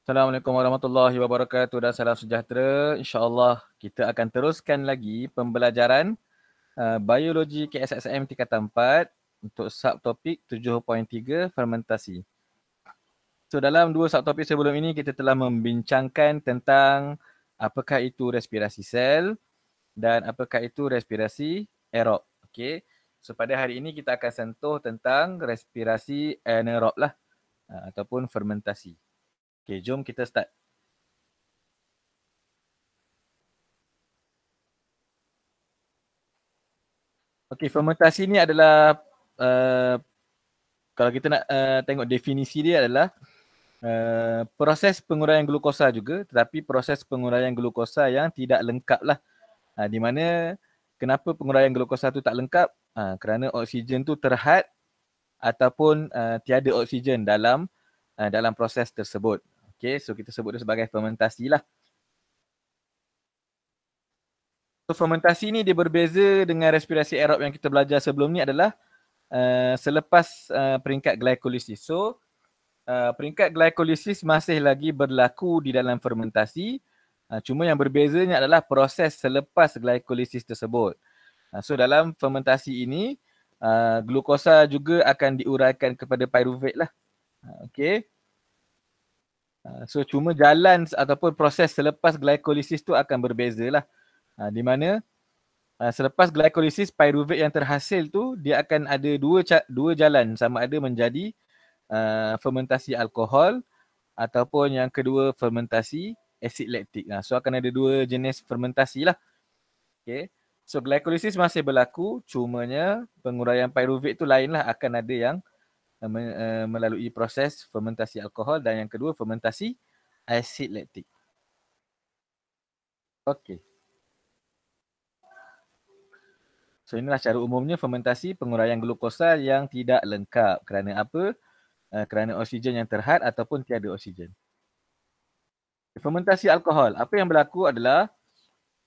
Assalamualaikum warahmatullahi wabarakatuh dan salam sejahtera. InsyaAllah kita akan teruskan lagi pembelajaran uh, biologi KSSM tingkatan 4 untuk subtopik 7.3 fermentasi. So dalam dua subtopik sebelum ini kita telah membincangkan tentang apakah itu respirasi sel dan apakah itu respirasi aerob. Okey. So pada hari ini kita akan sentuh tentang respirasi anaerob lah uh, ataupun fermentasi. Okay, jom kita start. Okay, fermentasi ni adalah uh, kalau kita nak uh, tengok definisi dia adalah uh, proses penguraian glukosa juga tetapi proses penguraian glukosa yang tidak lengkap lah. Uh, di mana kenapa penguraian glukosa tu tak lengkap? Uh, kerana oksigen tu terhad ataupun uh, tiada oksigen dalam uh, dalam proses tersebut. Okay, so kita sebut dia sebagai fermentasi lah. So fermentasi ni dia berbeza dengan respirasi aerob yang kita belajar sebelum ni adalah uh, selepas uh, peringkat glycolysis. So uh, peringkat glycolysis masih lagi berlaku di dalam fermentasi. Uh, cuma yang berbezanya adalah proses selepas glycolysis tersebut. Uh, so dalam fermentasi ini uh, glukosa juga akan diuraikan kepada pyruvate lah. okay. Ah, so cuma jalan ataupun proses selepas glycolysis tu akan berbeza lah. Ah, di mana ah, selepas glycolysis pyruvate yang terhasil tu dia akan ada dua dua jalan sama ada menjadi fermentasi alkohol ataupun yang kedua fermentasi asid laktik. Nah, So akan ada dua jenis fermentasi lah. Okay. So glycolysis masih berlaku cumanya penguraian pyruvate tu lain lah akan ada yang Eh, eh, melalui proses fermentasi alkohol dan yang kedua fermentasi asid laktik. Okey. So inilah cara umumnya fermentasi penguraian glukosa yang tidak lengkap kerana apa? Eh, kerana oksigen yang terhad ataupun tiada oksigen. Fermentasi alkohol, apa yang berlaku adalah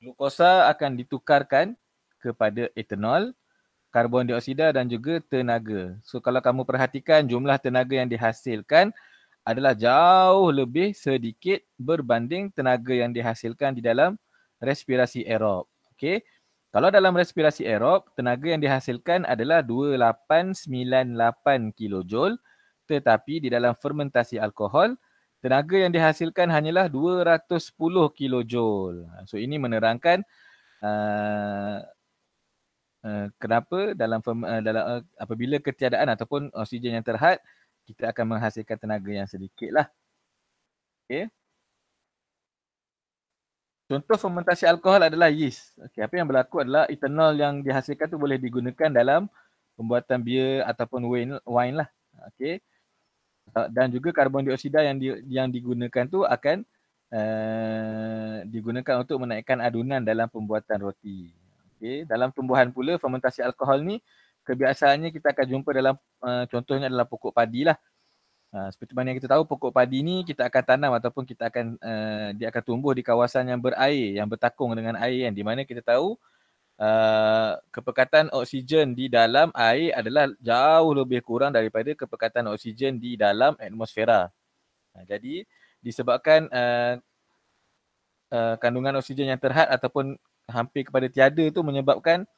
glukosa akan ditukarkan kepada etanol karbon dioksida dan juga tenaga. So kalau kamu perhatikan jumlah tenaga yang dihasilkan adalah jauh lebih sedikit berbanding tenaga yang dihasilkan di dalam respirasi aerob. Okay. Kalau dalam respirasi aerob, tenaga yang dihasilkan adalah 2898 kJ tetapi di dalam fermentasi alkohol, tenaga yang dihasilkan hanyalah 210 kJ. So ini menerangkan uh, uh, kenapa dalam uh, dalam uh, apabila ketiadaan ataupun oksigen yang terhad kita akan menghasilkan tenaga yang sedikitlah. lah. Contoh fermentasi alkohol adalah yeast. Okay, apa yang berlaku adalah etanol yang dihasilkan tu boleh digunakan dalam pembuatan bir ataupun wine, wine lah. Okay. Dan juga karbon dioksida yang di, yang digunakan tu akan uh, digunakan untuk menaikkan adunan dalam pembuatan roti. Okay. Dalam tumbuhan pula fermentasi alkohol ni kebiasaannya kita akan jumpa dalam uh, contohnya adalah pokok padi lah. Uh, seperti mana yang kita tahu pokok padi ni kita akan tanam ataupun kita akan uh, dia akan tumbuh di kawasan yang berair yang bertakung dengan air kan di mana kita tahu Uh, kepekatan oksigen di dalam air adalah jauh lebih kurang daripada kepekatan oksigen di dalam atmosfera. Uh, jadi disebabkan uh, uh, kandungan oksigen yang terhad ataupun hampir kepada tiada tu menyebabkan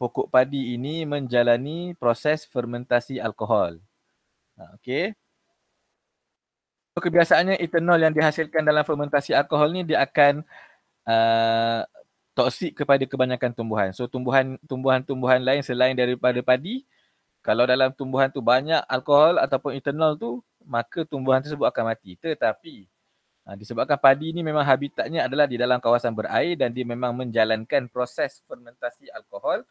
pokok padi ini menjalani proses fermentasi alkohol. Ha, okey. Kebiasaannya etanol yang dihasilkan dalam fermentasi alkohol ni dia akan uh, toksik kepada kebanyakan tumbuhan. So tumbuhan tumbuhan tumbuhan lain selain daripada padi, kalau dalam tumbuhan tu banyak alkohol ataupun etanol tu, maka tumbuhan tersebut akan mati. Tetapi Ha, disebabkan padi ni memang habitatnya adalah di dalam kawasan berair dan dia memang menjalankan proses fermentasi alkohol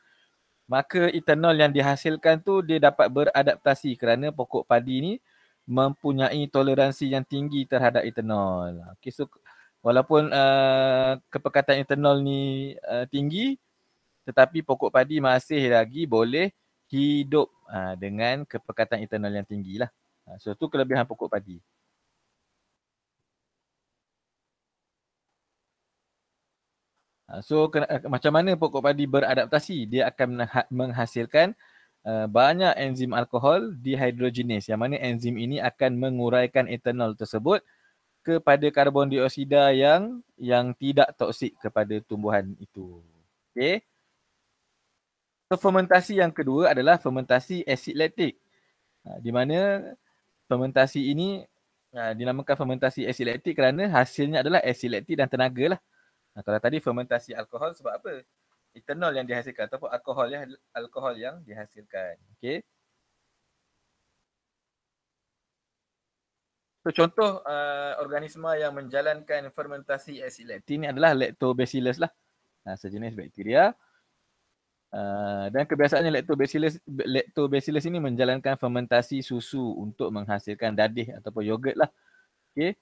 maka etanol yang dihasilkan tu dia dapat beradaptasi kerana pokok padi ni mempunyai toleransi yang tinggi terhadap etanol. Okay, so walaupun uh, kepekatan etanol ni uh, tinggi tetapi pokok padi masih lagi boleh hidup uh, dengan kepekatan etanol yang tinggi lah. Uh, ha, so tu kelebihan pokok padi. Ha, so kena, eh, macam mana pokok padi beradaptasi? Dia akan menghasilkan uh, banyak enzim alkohol dehydrogenase yang mana enzim ini akan menguraikan etanol tersebut kepada karbon dioksida yang yang tidak toksik kepada tumbuhan itu. Okay. So, fermentasi yang kedua adalah fermentasi asid laktik, ha, Di mana fermentasi ini ha, dinamakan fermentasi asid laktik kerana hasilnya adalah asid laktik dan tenaga lah. Nah, kalau tadi fermentasi alkohol sebab apa? Etanol yang dihasilkan ataupun alkohol yang alkohol yang dihasilkan. Okey. So, contoh uh, organisma yang menjalankan fermentasi asid ini adalah lactobacillus lah. Nah, sejenis bakteria. Uh, dan kebiasaannya lactobacillus, lactobacillus ini menjalankan fermentasi susu untuk menghasilkan dadih ataupun yogurt lah. Okay.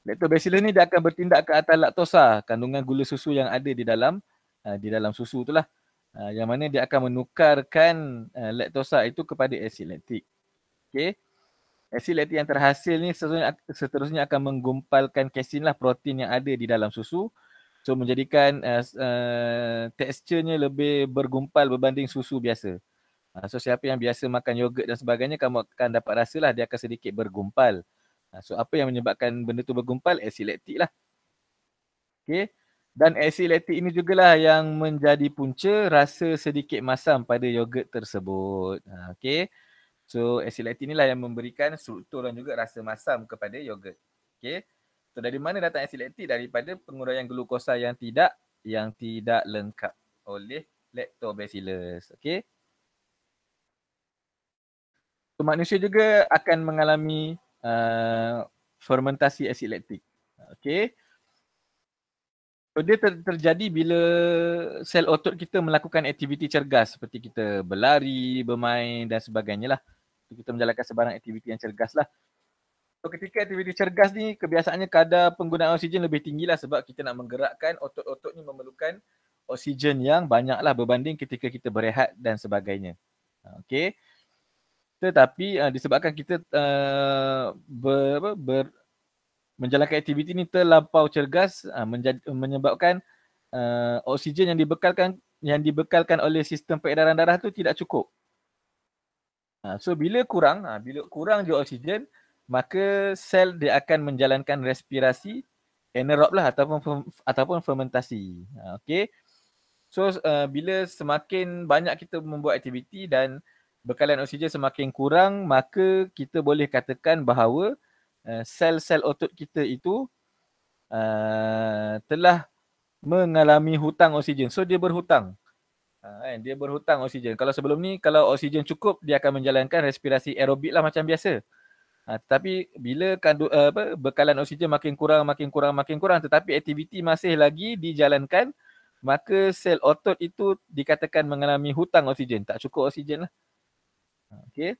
Lactobacillus ni dia akan bertindak ke atas laktosa, lah, kandungan gula susu yang ada di dalam uh, di dalam susu itulah. Uh, ah, yang mana dia akan menukarkan uh, laktosa itu kepada asid laktik. Okey. Asid laktik yang terhasil ni seterusnya, seterusnya akan menggumpalkan casein lah protein yang ada di dalam susu. So menjadikan uh, uh, teksturnya lebih bergumpal berbanding susu biasa. Uh, so siapa yang biasa makan yogurt dan sebagainya kamu akan dapat rasalah dia akan sedikit bergumpal. Ha, so apa yang menyebabkan benda tu bergumpal? Asiletik lah. Okay. Dan asiletik ini jugalah yang menjadi punca rasa sedikit masam pada yogurt tersebut. Ha, okay. So asiletik inilah yang memberikan struktur dan juga rasa masam kepada yogurt. Okay. So dari mana datang asiletik? Daripada penguraian glukosa yang tidak yang tidak lengkap oleh lactobacillus. Okay. So manusia juga akan mengalami uh, fermentasi asid laktik. Okay. So dia ter- terjadi bila sel otot kita melakukan aktiviti cergas seperti kita berlari, bermain dan sebagainya lah. Kita menjalankan sebarang aktiviti yang cergas lah. So ketika aktiviti cergas ni kebiasaannya kadar penggunaan oksigen lebih tinggi lah sebab kita nak menggerakkan otot-otot ni memerlukan oksigen yang banyak lah berbanding ketika kita berehat dan sebagainya. Okay tetapi uh, disebabkan kita uh, eh, ber, apa, ber menjalankan aktiviti ini terlampau cergas uh, eh, menja- menyebabkan uh, oksigen yang dibekalkan yang dibekalkan oleh sistem peredaran darah tu tidak cukup. Uh, so bila kurang uh, bila kurang je oksigen maka sel dia akan menjalankan respirasi anaerob lah ataupun ataupun fermentasi. Uh, okay. So uh, bila semakin banyak kita membuat aktiviti dan bekalan oksigen semakin kurang maka kita boleh katakan bahawa uh, sel-sel otot kita itu uh, telah mengalami hutang oksigen so dia berhutang uh, dia berhutang oksigen kalau sebelum ni kalau oksigen cukup dia akan menjalankan respirasi aerobik lah macam biasa Ha, tetapi bila kandu, uh, apa, bekalan oksigen makin kurang, makin kurang, makin kurang tetapi aktiviti masih lagi dijalankan maka sel otot itu dikatakan mengalami hutang oksigen, tak cukup oksigen lah. Okey.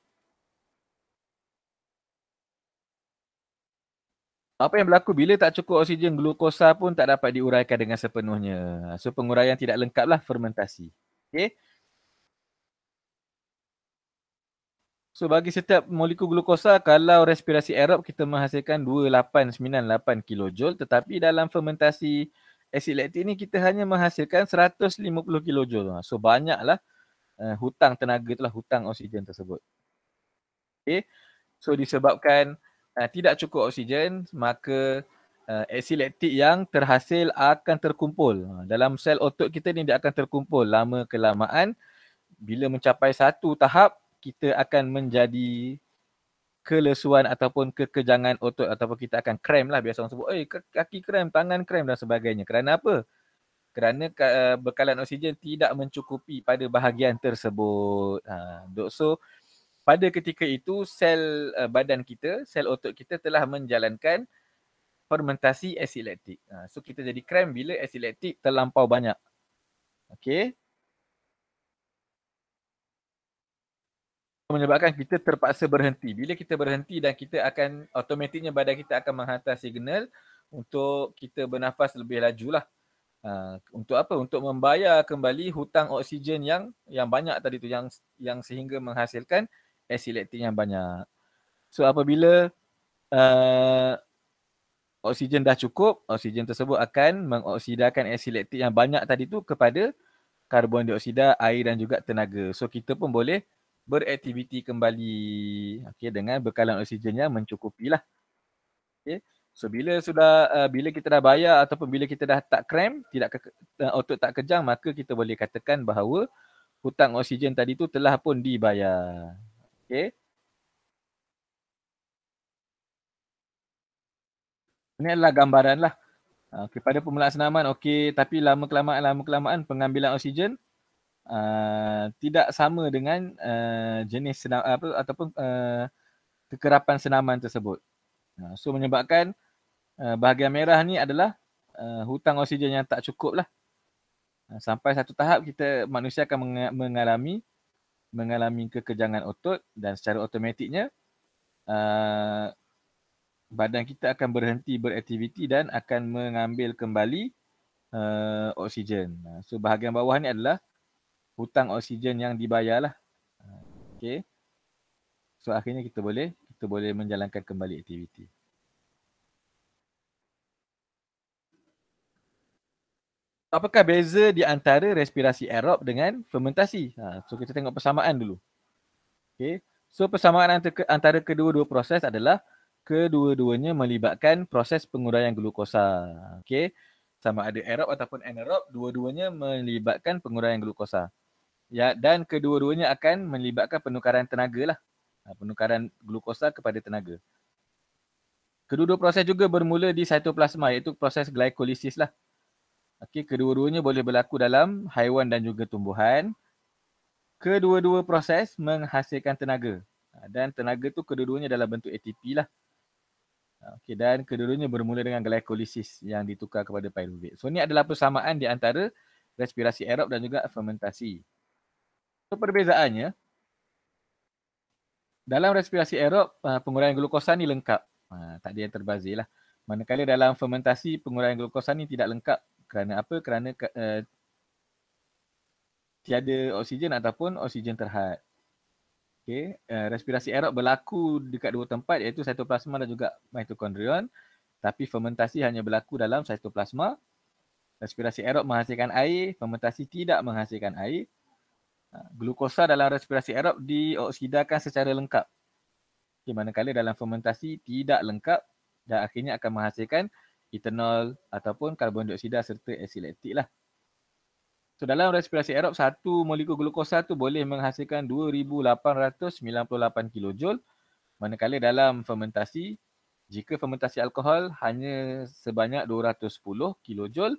Apa yang berlaku bila tak cukup oksigen, glukosa pun tak dapat diuraikan dengan sepenuhnya. So penguraian tidak lengkaplah fermentasi. Okey. So bagi setiap molekul glukosa kalau respirasi aerob kita menghasilkan 2898 kilojoule, tetapi dalam fermentasi asid laktik ni kita hanya menghasilkan 150 kilojoule. So banyaklah Eh, hutang tenaga itulah hutang oksigen tersebut. Okay. So disebabkan uh, tidak cukup oksigen maka uh, eh, asiletik yang terhasil akan terkumpul. dalam sel otot kita ni dia akan terkumpul lama kelamaan bila mencapai satu tahap kita akan menjadi kelesuan ataupun kekejangan otot ataupun kita akan krem lah biasa orang sebut eh kaki krem, tangan krem dan sebagainya. Kerana apa? kerana uh, bekalan oksigen tidak mencukupi pada bahagian tersebut. Ha, uh, so pada ketika itu sel uh, badan kita, sel otot kita telah menjalankan fermentasi asid laktik. Uh, ha, so kita jadi krem bila asid laktik terlampau banyak. Okay? menyebabkan kita terpaksa berhenti. Bila kita berhenti dan kita akan automatiknya badan kita akan menghantar signal untuk kita bernafas lebih laju lah. Uh, untuk apa? Untuk membayar kembali hutang oksigen yang yang banyak tadi tu yang yang sehingga menghasilkan asilektin yang banyak. So apabila uh, oksigen dah cukup, oksigen tersebut akan mengoksidakan asilektin yang banyak tadi tu kepada karbon dioksida, air dan juga tenaga. So kita pun boleh beraktiviti kembali okay, dengan bekalan oksigen yang mencukupi lah. Okay. So bila sudah uh, bila kita dah bayar ataupun bila kita dah tak krem, tidak ke, uh, otot tak kejang, maka kita boleh katakan bahawa hutang oksigen tadi tu telah pun dibayar. Okay. Ini adalah gambaran lah. Ah, okay, pada pemulaan senaman, okey, tapi lama kelamaan, lama kelamaan pengambilan oksigen uh, tidak sama dengan uh, jenis senam, apa, ataupun uh, kekerapan senaman tersebut. Ha, so menyebabkan eh, bahagian merah ni adalah eh, hutang oksigen yang tak cukup lah. Ha, sampai satu tahap kita manusia akan mengalami mengalami kekejangan otot dan secara otomatiknya eh, badan kita akan berhenti beraktiviti dan akan mengambil kembali Uh, oksigen. Ha, so bahagian bawah ni adalah hutang oksigen yang dibayar lah. Okay. So akhirnya kita boleh kita boleh menjalankan kembali aktiviti. Apakah beza di antara respirasi aerob dengan fermentasi? Ha, so kita tengok persamaan dulu. Okay. So persamaan antara, antara kedua-dua proses adalah kedua-duanya melibatkan proses penguraian glukosa. Okay. Sama ada aerob ataupun anaerob, dua-duanya melibatkan penguraian glukosa. Ya, dan kedua-duanya akan melibatkan penukaran tenaga lah. Ha, penukaran glukosa kepada tenaga. Kedua-dua proses juga bermula di cytoplasma iaitu proses glycolysis lah. Okey, kedua-duanya boleh berlaku dalam haiwan dan juga tumbuhan. Kedua-dua proses menghasilkan tenaga. Ha, dan tenaga tu kedua-duanya dalam bentuk ATP lah. Ha, okey, dan kedua-duanya bermula dengan glycolysis yang ditukar kepada pyruvate. So, ni adalah persamaan di antara respirasi aerob dan juga fermentasi. So, perbezaannya, dalam respirasi aerob, uh, pengurangan glukosa ni lengkap. Uh, tak ada yang terbazir lah. Manakala dalam fermentasi, pengurangan glukosa ni tidak lengkap. Kerana apa? Kerana uh, tiada oksigen ataupun oksigen terhad. Okay. Uh, respirasi aerob berlaku dekat dua tempat iaitu cytoplasma dan juga mitokondrion. Tapi fermentasi hanya berlaku dalam cytoplasma. Respirasi aerob menghasilkan air, fermentasi tidak menghasilkan air. Glukosa dalam respirasi aerob dioksidakan secara lengkap. Okay, manakala dalam fermentasi tidak lengkap dan akhirnya akan menghasilkan etanol ataupun karbon dioksida serta asid laktik lah. So dalam respirasi aerob satu molekul glukosa tu boleh menghasilkan 2898 kJ manakala dalam fermentasi jika fermentasi alkohol hanya sebanyak 210 kilojoule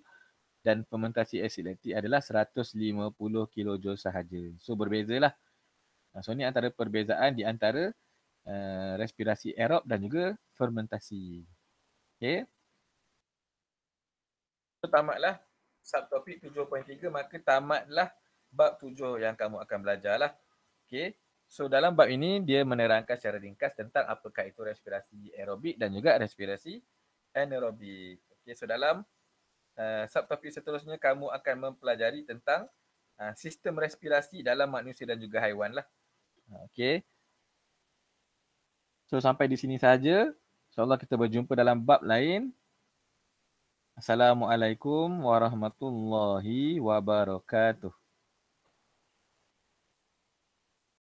dan fermentasi asid laktik adalah 150 kJ sahaja. So berbeza lah. Ah, so ni antara perbezaan di antara uh, respirasi aerob dan juga fermentasi. Okay. So tamatlah subtopik 7.3 maka tamatlah bab 7 yang kamu akan belajar lah. Okay. So dalam bab ini dia menerangkan secara ringkas tentang apakah itu respirasi aerobik dan juga respirasi anaerobik. Okay. So dalam Eh, subtopik seterusnya kamu akan mempelajari tentang uh, sistem respirasi dalam manusia dan juga haiwan lah. Okay. So sampai di sini saja. InsyaAllah kita berjumpa dalam bab lain. Assalamualaikum warahmatullahi wabarakatuh.